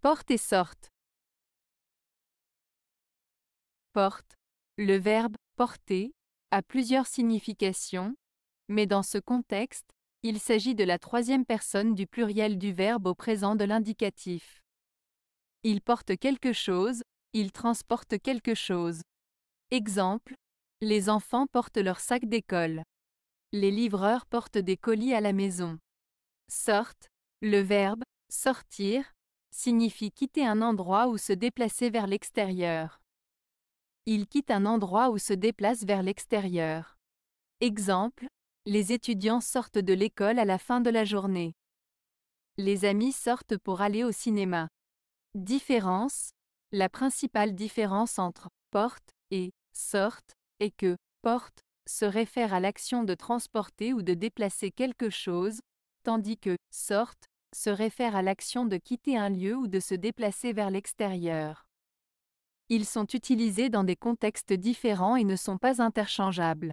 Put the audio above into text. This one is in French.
Porte et sorte. Porte. Le verbe porter a plusieurs significations, mais dans ce contexte, il s'agit de la troisième personne du pluriel du verbe au présent de l'indicatif. Il porte quelque chose, il transporte quelque chose. Exemple, les enfants portent leur sac d'école. Les livreurs portent des colis à la maison. Sorte, le verbe sortir signifie quitter un endroit ou se déplacer vers l'extérieur. Il quitte un endroit ou se déplace vers l'extérieur. Exemple, les étudiants sortent de l'école à la fin de la journée. Les amis sortent pour aller au cinéma. Différence La principale différence entre porte et sorte est que porte se réfère à l'action de transporter ou de déplacer quelque chose, tandis que sorte se réfère à l'action de quitter un lieu ou de se déplacer vers l'extérieur. Ils sont utilisés dans des contextes différents et ne sont pas interchangeables.